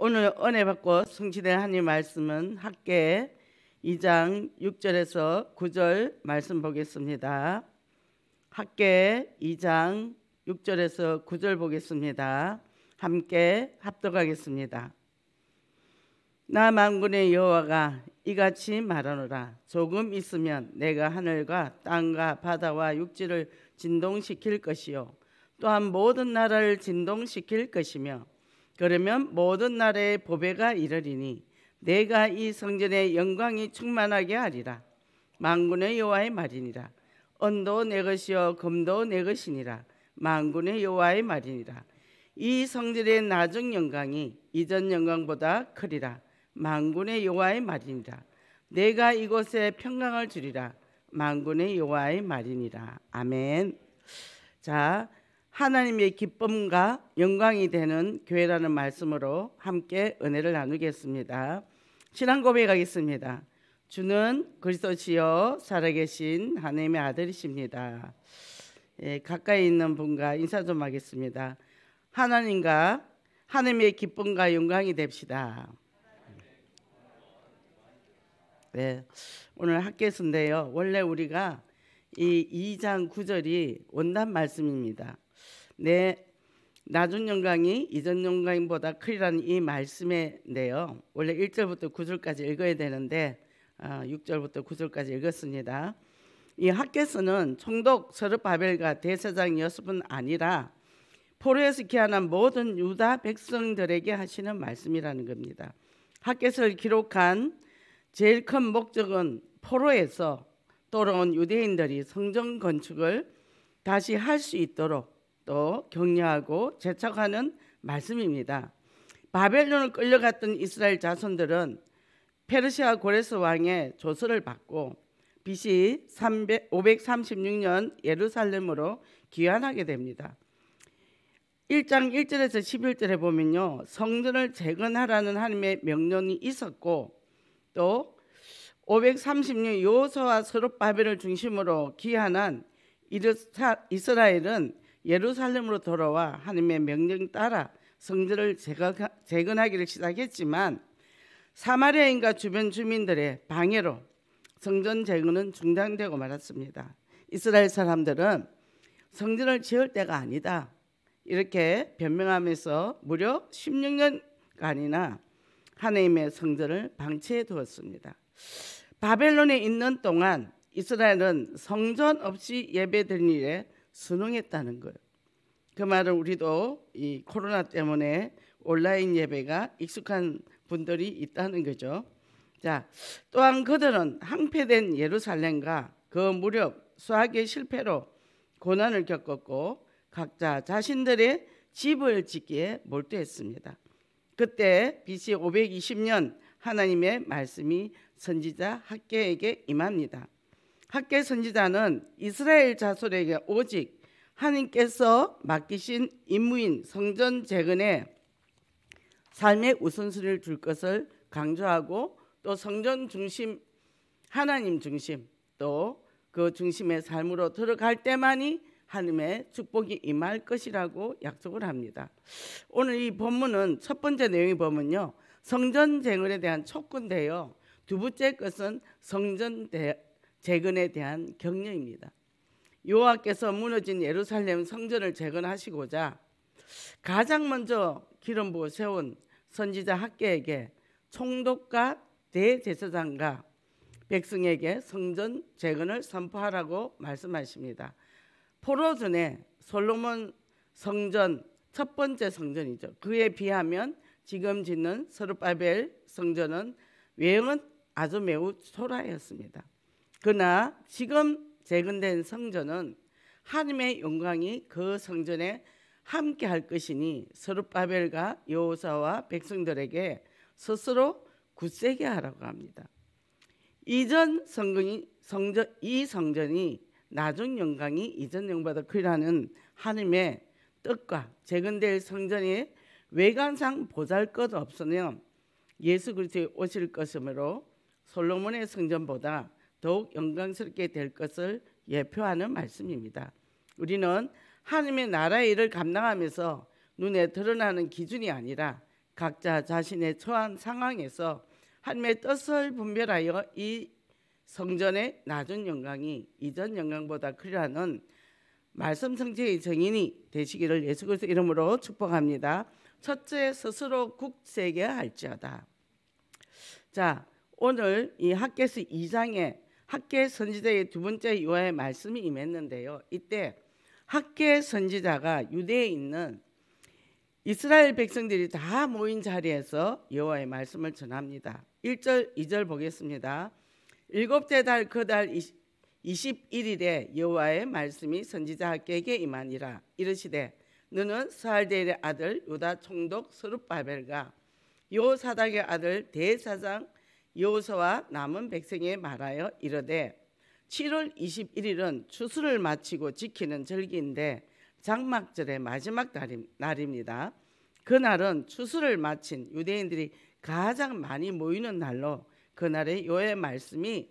오늘 은혜 받고 성취된 하나님 말씀은 학계 2장 6절에서 9절 말씀 보겠습니다. 학계 2장 6절에서 9절 보겠습니다. 함께 합독하겠습니다. 나 만군의 여호와가 이같이 말하노라 조금 있으면 내가 하늘과 땅과 바다와 육지를 진동시킬 것이요 또한 모든 나라를 진동시킬 것이며 그러면 모든 나라의 보배가 이르리니 내가 이성전의 영광이 충만하게 하리라 만군의 여호와의 말이니라 언도 내 것이요 금도 내 것이니라 만군의 여호와의 말이니라 이 성전의 나중 영광이 이전 영광보다 크리라 만군의 여호와의 말이니라 내가 이곳에 평강을 주리라 만군의 여호와의 말이니라 아멘 자 하나님의 기쁨과 영광이 되는 교회라는 말씀으로 함께 은혜를 나누겠습니다. 신앙 고백하겠습니다. 주는 그리스도시여 살아계신 하나님의 아들이십니다. 예, 가까이 있는 분과 인사 좀 하겠습니다. 하나님과 하나님의 기쁨과 영광이 됩시다. 네, 오늘 학계수인데요. 원래 우리가 이 2장 9절이 원단 말씀입니다. 내 네. 낮은 영광이 이전 영광보다 크리라는 이 말씀에인데요. 원래 1절부터 9절까지 읽어야 되는데 6절부터 아, 9절까지 읽었습니다. 이 학계서는 총독 서르바벨과 대사장 여습은 아니라 포로에서 기한한 모든 유다 백성들에게 하시는 말씀이라는 겁니다. 학계서를 기록한 제일 큰 목적은 포로에서 돌아온 유대인들이 성전 건축을 다시 할 수 있도록 또 격려하고 재촉하는 말씀입니다. 바벨론을 끌려갔던 이스라엘 자손들은 페르시아 고레스 왕의 조서를 받고 BC 300, 536년 예루살렘으로 귀환하게 됩니다. 1장 1절에서 11절에 보면요. 성전을 재건하라는 하나님의 명령이 있었고 또 536년 요서와 서롯 바벨을 중심으로 귀환한 이스라엘은 예루살렘으로 돌아와 하나님의 명령 따라 성전을 재건하기를 시작했지만 사마리아인과 주변 주민들의 방해로 성전 재건은 중단되고 말았습니다. 이스라엘 사람들은 성전을 지을 때가 아니다. 이렇게 변명하면서 무려 16년간이나 하나님의 성전을 방치해 두었습니다. 바벨론에 있는 동안 이스라엘은 성전 없이 예배드린 일에 순응했다는 거예요. 그 말은 우리도 이 코로나 때문에 온라인 예배가 익숙한 분들이 있다는 거죠. 자, 또한 그들은 항폐된 예루살렘과 그 무렵 수학의 실패로 고난을 겪었고 각자 자신들의 집을 짓기에 몰두했습니다. 그때 BC 520년 하나님의 말씀이 선지자 학계에게 임합니다. 학계 선지자는 이스라엘 자손에게 오직 하나님께서 맡기신 임무인 성전 재건에 삶의 우선순위를 줄 것을 강조하고 또 성전 중심 하나님 중심 또 그 중심의 삶으로 들어갈 때만이 하나님의 축복이 임할 것이라고 약속을 합니다. 오늘 이 본문은 첫 번째 내용이 보면요. 성전 재건에 대한 촉구인데요. 두 번째 것은 성전 대, 재건에 대한 격려입니다. 요하께서 무너진 예루살렘 성전을 재건하시고자 가장 먼저 기름 부어 세운 선지자 학계에게 총독과 대제사장과 백성에게 성전 재건을 선포하라고 말씀하십니다. 포로 전에 솔로몬 성전 첫 번째 성전이죠. 그에 비하면 지금 짓는 서르바벨 성전은 외형은 아주 매우 초라했습니다. 그러나 지금 재건된 성전은 하나님의 영광이 그 성전에 함께 할 것이니 서룻바벨과 여호사와 백성들에게 스스로 굳세게 하라고 합니다. 이전 성전이 성전 이 성전이 나중 영광이 이전 영보다 크라는 하나님의 뜻과 재건될 성전이 외관상 보잘것없으며 예수 그리스도 오실 것이므로 솔로몬의 성전보다 더욱 영광스럽게 될 것을 예표하는 말씀입니다. 우리는 하나님의 나라의 일을 감당하면서 눈에 드러나는 기준이 아니라 각자 자신의 처한 상황에서 하나님의 뜻을 분별하여 이 성전의 낮은 영광이 이전 영광보다 크리라는 말씀 성제의 정인이 되시기를 예수 그리스도 이름으로 축복합니다. 첫째 스스로 국세게 할지어다. 자, 오늘 이 학계수 2장에 학계 선지자의 두 번째 유아의 말씀이 임했는데요. 이때 학계 선지자가 유대에 있는 이스라엘 백성들이 다 모인 자리에서 여호와의 말씀을 전합니다. 1절 2절 보겠습니다. 일곱째 달 그달 그 21일에 여호와의 말씀이 선지자 학계에게 임하니라 이르시되 너는 스알데일의 아들 요다 총독 서룹바벨과 요사닥의 아들 대사장 여호수아 남은 백성에 말하여 이르되 7월 21일은 추수를 마치고 지키는 절기인데 장막절의 마지막 날입니다. 그날은 추수를 마친 유대인들이 가장 많이 모이는 날로 그날의 요의 말씀이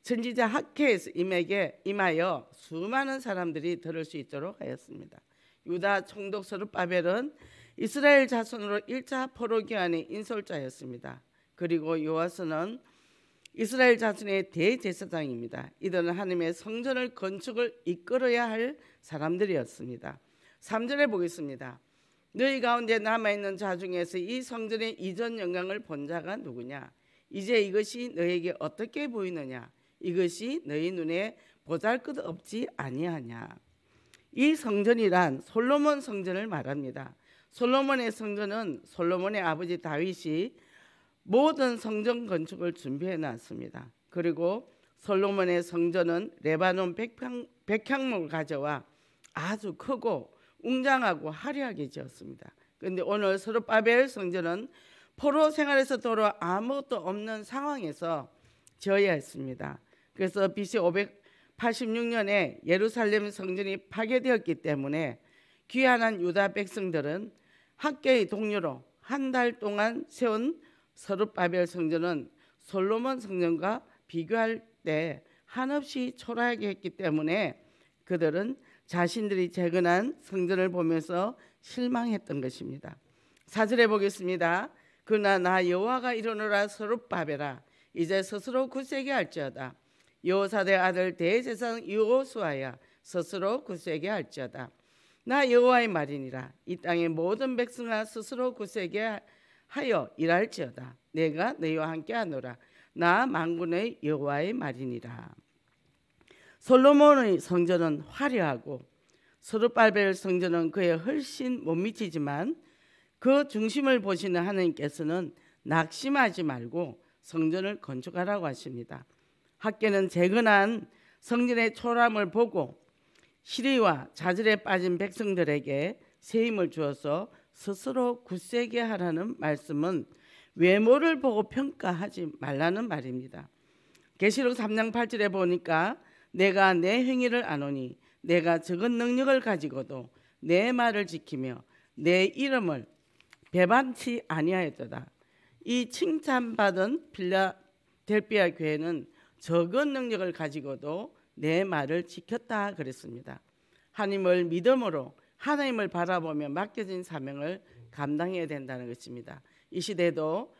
선지자 학케에서 임에게 임하여 수많은 사람들이 들을 수 있도록 하였습니다. 유다 총독 서르바벨은 이스라엘 자손으로 1차 포로기한의 인솔자였습니다. 그리고 요아스는 이스라엘 자손의 대제사장입니다. 이들은 하나님의 성전을 건축을 이끌어야 할 사람들이었습니다. 3절에 보겠습니다. 너희 가운데 남아있는 자 중에서 이 성전의 이전 영광을 본 자가 누구냐? 이제 이것이 너에게 어떻게 보이느냐? 이것이 너희 눈에 보잘것없지 아니하냐? 이 성전이란 솔로몬 성전을 말합니다. 솔로몬의 성전은 솔로몬의 아버지 다윗이 모든 성전 건축을 준비해 놨습니다. 그리고 솔로몬의 성전은 레바논 백향, 백향목을 가져와 아주 크고 웅장하고 화려하게 지었습니다. 그런데 오늘 서로바벨 성전은 포로 생활에서 도로 아무것도 없는 상황에서 지어야 했습니다. 그래서 BC 586년에 예루살렘 성전이 파괴되었기 때문에 귀환한 유다 백성들은 학계의 동료로 한 달 동안 세운 서룻바벨 성전은 솔로몬 성전과 비교할 때 한없이 초라하게 했기 때문에 그들은 자신들이 재건한 성전을 보면서 실망했던 것입니다. 사절해 보겠습니다. 그러나 나 여호와가 이르노라 서룻바벨아 이제 스스로 굳세게 할지어다. 여호사대 아들 대제사장 여호수아야 스스로 굳세게 할지어다. 나 여호와의 말이니라 이 땅의 모든 백성아 스스로 굳세게 하여 일할지어다. 내가 너희와 함께하노라. 나 만군의 여호와의 말이니라. 솔로몬의 성전은 화려하고 소르발벨 성전은 그에 훨씬 못 미치지만 그 중심을 보시는 하나님께서는 낙심하지 말고 성전을 건축하라고 하십니다. 학계는 재건한 성전의 초람을 보고 시리와 자질에 빠진 백성들에게 세임을 주어서 스스로 굳세게 하라는 말씀은 외모를 보고 평가하지 말라는 말입니다. 계시록 3장 8절에 보니까 내가 내 행위를 아노니 내가 적은 능력을 가지고도 내 말을 지키며 내 이름을 배반치 아니하였다이 칭찬받은 필라델피아 교회는 적은 능력을 가지고도 내 말을 지켰다 그랬습니다. 하나님을 믿음으로 하나님을 바라보며 맡겨진 사명을 감당해야 된다는 것입니다. 이 시대도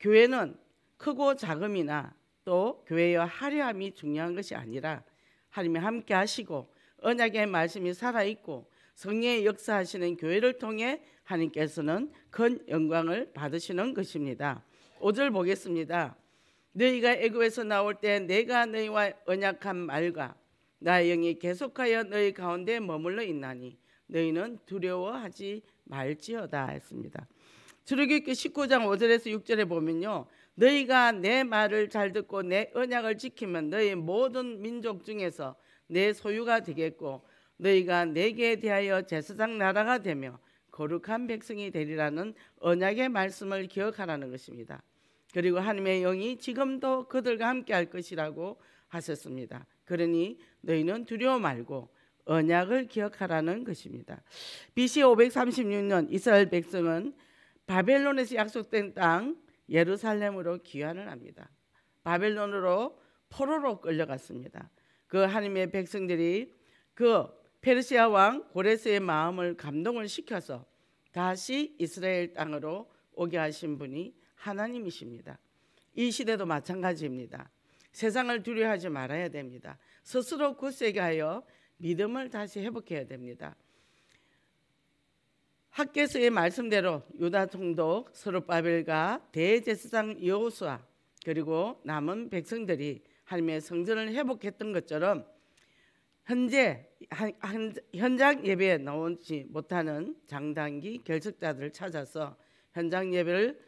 교회는 크고 작음이나 또 교회의 화려함이 중요한 것이 아니라 하나님이 함께 하시고 언약의 말씀이 살아 있고 성령의 역사하시는 교회를 통해 하나님께서는 큰 영광을 받으시는 것입니다. 5절 보겠습니다. 너희가 애굽에서 나올 때 내가 너희와 언약한 말과 나의 영이 계속하여 너희 가운데 머물러 있나니 너희는 두려워하지 말지어다 했습니다. 주르기 19장 5절에서 6절에 보면요. 너희가 내 말을 잘 듣고 내 언약을 지키면 너희 모든 민족 중에서 내 소유가 되겠고 너희가 내게 대하여 제사장 나라가 되며 거룩한 백성이 되리라는 언약의 말씀을 기억하라는 것입니다. 그리고 하나님의 영이 지금도 그들과 함께 할 것이라고 하셨습니다. 그러니 너희는 두려워 말고 언약을 기억하라는 것입니다. BC 536년 이스라엘 백성은 바벨론에서 약속된 땅 예루살렘으로 귀환을 합니다. 바벨론으로 포로로 끌려갔습니다. 그 하나님의 백성들이 그 페르시아 왕 고레스의 마음을 감동을 시켜서 다시 이스라엘 땅으로 오게 하신 분이 하나님이십니다. 이 시대도 마찬가지입니다. 세상을 두려워하지 말아야 됩니다. 스스로 굳세게 하여 믿음을 다시 회복해야 됩니다. 학계서의 말씀대로 유다 총독 서롯바벨과 대제사장 여호수아 그리고 남은 백성들이 하나님의 성전을 회복했던 것처럼 현재 현장 예배에 나오지 못하는 장단기 결석자들을 찾아서 현장 예배를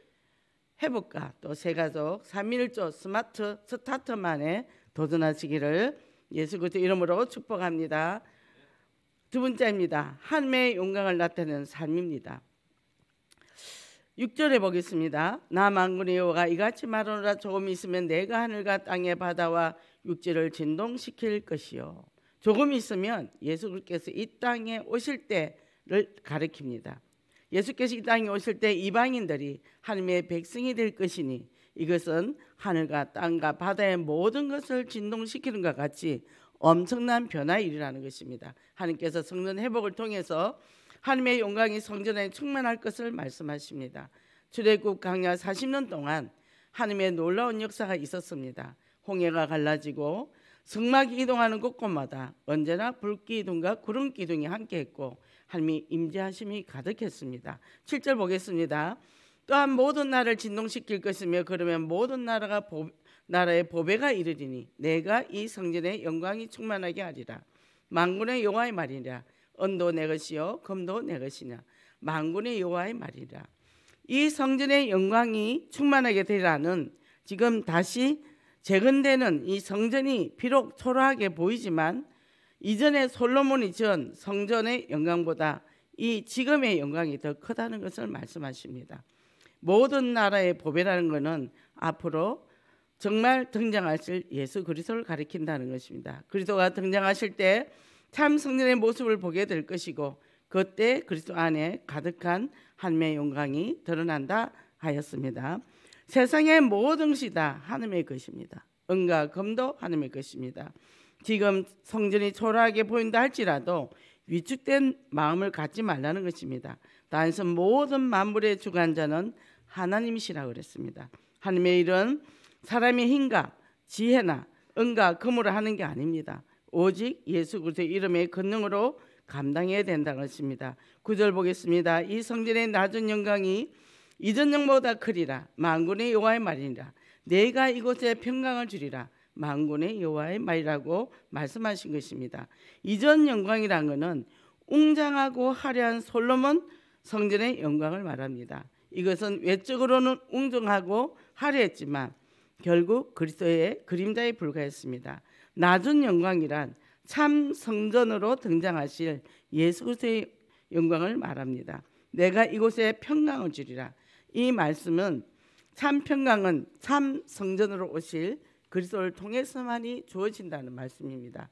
회복과 또 세가족 3일조 스마트 스타트만에 도전하시기를 예수 그리스도 이름으로 축복합니다. 두 번째입니다. 삶의 용광을 나타내는 삶입니다. 6절에 보겠습니다. 나 만군의 여호가 이같이 말하노라 조금 있으면 내가 하늘과 땅의 바다와 육지를 진동시킬 것이요 조금 있으면 예수께서 이 땅에 오실 때를 가리킵니다. 예수께서 이 땅에 오실 때 이방인들이 하나님의 백성이 될 것이니 이것은 하늘과 땅과 바다의 모든 것을 진동시키는 것 같이 엄청난 변화의 일이라는 것입니다. 하나님께서 성전 회복을 통해서 하나님의 영광이 성전에 충만할 것을 말씀하십니다. 출애굽 강야 40년 동안 하나님의 놀라운 역사가 있었습니다. 홍해가 갈라지고 성막이 이동하는 곳곳마다 언제나 불기둥과 구름기둥이 함께했고 하나님이 임재하심이 가득했습니다. 7절 보겠습니다. 또한 모든 나라를 진동시킬 것이며 그러면 모든 나라가 보, 나라의 보배가 이르리니 내가 이 성전에 영광이 충만하게 하리라 만군의 여호와의 말이라 언도 내 것이요 검도 내 것이냐 만군의 여호와의 말이라 이 성전의 영광이 충만하게 되라는 지금 다시 재건되는 이 성전이 비록 초라하게 보이지만 이전에 솔로몬이 지은 성전의 영광보다 이 지금의 영광이 더 크다는 것을 말씀하십니다. 모든 나라의 보배라는 것은 앞으로 정말 등장하실 예수 그리스도를 가리킨다는 것입니다. 그리스도가 등장하실 때 참 성전의 모습을 보게 될 것이고 그때 그리스도 안에 가득한 하나님의 영광이 드러난다 하였습니다. 세상의 모든 것이 다 하나님의 것입니다. 은과 금도 하나님의 것입니다. 지금 성전이 초라하게 보인다 할지라도 위축된 마음을 갖지 말라는 것입니다. 다에서 모든 만물의 주관자는 하나님이시라 그랬습니다. 하나님의 일은 사람의 힘과 지혜나 은과 금으로 하는 게 아닙니다. 오직 예수 그리스도의 이름의 권능으로 감당해야 된다는 것입니다. 구절 보겠습니다. 이 성전의 낮은 영광이 이전 영보다 크리라 만군의 여호와의 말이니라. 내가 이곳에 평강을 주리라 만군의 여호와의 말이라고 말씀하신 것입니다. 이전 영광이란 것은 웅장하고 화려한 솔로몬 성전의 영광을 말합니다. 이것은 외적으로는 웅정하고 화려했지만 결국 그리스도의 그림자에 불과했습니다. 낮은 영광이란 참 성전으로 등장하실 예수 그리스도의 영광을 말합니다. 내가 이곳에 평강을 주리라. 이 말씀은 참 평강은 참 성전으로 오실 그리스도를 통해서만이 주어진다는 말씀입니다.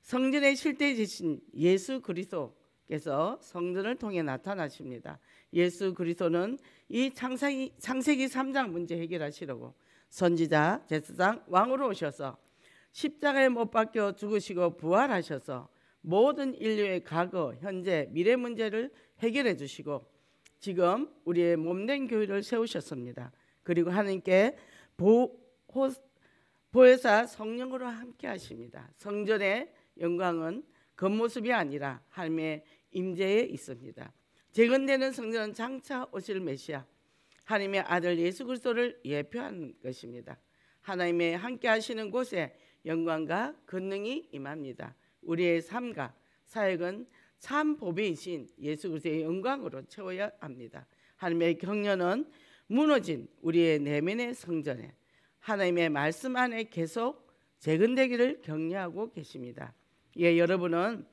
성전의 실제 지신 예수 그리스도 께서 성전을 통해 나타나십니다. 예수 그리스도는 이 창세기, 창세기 3장 문제 해결하시려고 선지자 제사장 왕으로 오셔서 십자가에 못 박혀 죽으시고 부활하셔서 모든 인류의 과거, 현재, 미래 문제를 해결해 주시고 지금 우리의 몸된 교회를 세우셨습니다. 그리고 하나님께 보, 호, 보혜사 성령으로 함께 하십니다. 성전의 영광은 겉모습이 아니라 삶의 임재에 있습니다. 재건되는 성전은 장차 오실 메시아 하나님의 아들 예수 그리스도를 예표한 것입니다. 하나님의 함께 하시는 곳에 영광과 권능이 임합니다. 우리의 삶과 사역은 참 보배이신 예수 그리스도의 영광으로 채워야 합니다. 하나님의 격려는 무너진 우리의 내면의 성전에 하나님의 말씀 안에 계속 재건되기를 격려하고 계십니다. 예, 여러분은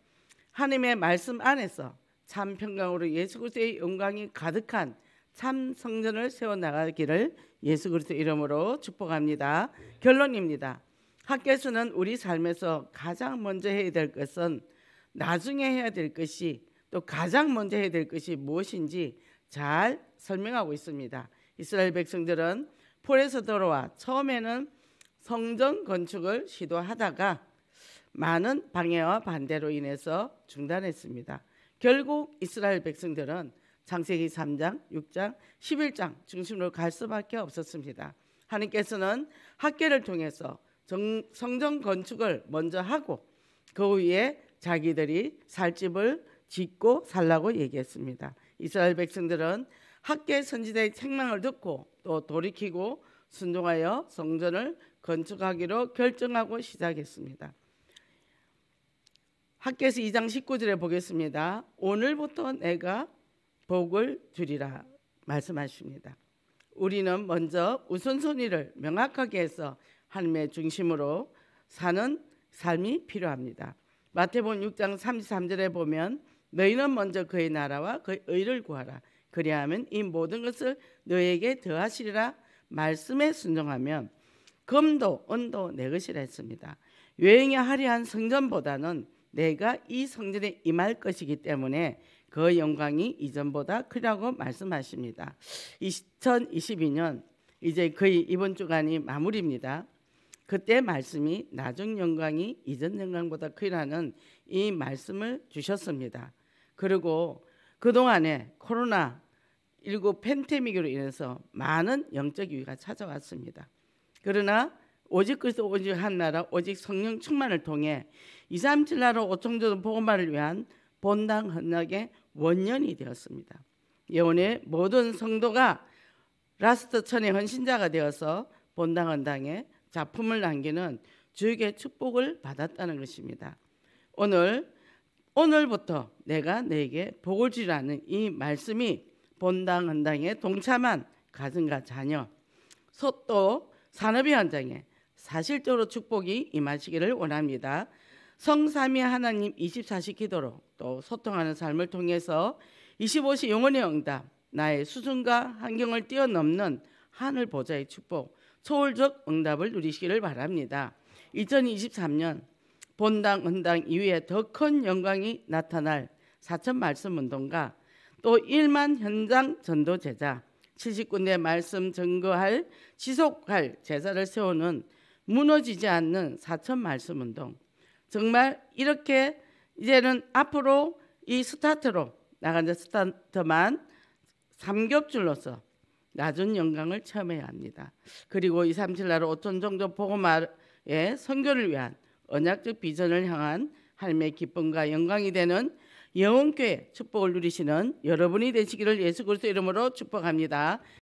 하나님의 말씀 안에서 참 평강으로 예수 그리스도의 영광이 가득한 참 성전을 세워 나가기를 예수 그리스도 이름으로 축복합니다. 결론입니다. 학교에서는 우리 삶에서 가장 먼저 해야 될 것은 나중에 해야 될 것이 또 가장 먼저 해야 될 것이 무엇인지 잘 설명하고 있습니다. 이스라엘 백성들은 포레서 들어와 처음에는 성전 건축을 시도하다가 많은 방해와 반대로 인해서 중단했습니다. 결국 이스라엘 백성들은 창세기 3장, 6장, 11장 중심으로 갈 수밖에 없었습니다. 하나님께서는 학계를 통해서 정, 성전 건축을 먼저 하고 그 후에 자기들이 살 집을 짓고 살라고 얘기했습니다. 이스라엘 백성들은 학계 선지자의 책망을 듣고 또 돌이키고 순종하여 성전을 건축하기로 결정하고 시작했습니다. 학교에서 2장 19절에 보겠습니다. 오늘부터 내가 복을 주리라 말씀하십니다. 우리는 먼저 우선순위를 명확하게 해서 하나님의 중심으로 사는 삶이 필요합니다. 마태복음 6장 33절에 보면 너희는 먼저 그의 나라와 그의 의를 구하라. 그리하면 이 모든 것을 너에게 더하시리라 말씀에 순종하면 금도 은도 내 것이라 했습니다. 외행에 하리한 성전보다는 내가 이 성전에 임할 것이기 때문에 그 영광이 이전보다 크라고 말씀하십니다. 2022년 이제 거의 이번 주간이 마무리입니다. 그때 말씀이 나중 영광이 이전 영광보다 크라는 이 말씀을 주셨습니다. 그리고 그동안에 코로나 19 팬데믹으로 인해서 많은 영적 위기가 찾아왔습니다. 그러나 오직 그리스도 오직 한 나라 오직 성령 충만을 통해 237 나라 오청조도 복음화을 위한 본당 헌락의 원년이 되었습니다. 예원의 모든 성도가 라스트 천의 헌신자가 되어서 본당 헌당에 작품을 남기는 주의 축복을 받았다는 것입니다. 오늘 오늘부터 내가 내게 복을 주라는 이 말씀이 본당 헌당에 동참한 가정과 자녀, 또 산업의 현장에 사실적으로 축복이 임하시기를 원합니다. 성삼위 하나님 24시 기도로 또 소통하는 삶을 통해서 25시 영혼의 응답 나의 수준과 환경을 뛰어넘는 하늘 보좌의 축복 초월적 응답을 누리시기를 바랍니다. 2023년 본당 은당 이후에 더 큰 영광이 나타날 사천 말씀 운동과 또 1만 현장 전도 제자 70군데 말씀 증거할 지속할 제자를 세우는 무너지지 않는 사천 말씀 운동. 정말 이렇게 이제는 앞으로 이 스타트로 나가는 스타트만 삼겹줄로서 낮은 영광을 체험해야 합니다. 그리고 이 삼칠날 오천 정도 보고마의 선교를 위한 언약적 비전을 향한 삶의 기쁨과 영광이 되는 영원교회 축복을 누리시는 여러분이 되시기를 예수 그리스도 이름으로 축복합니다.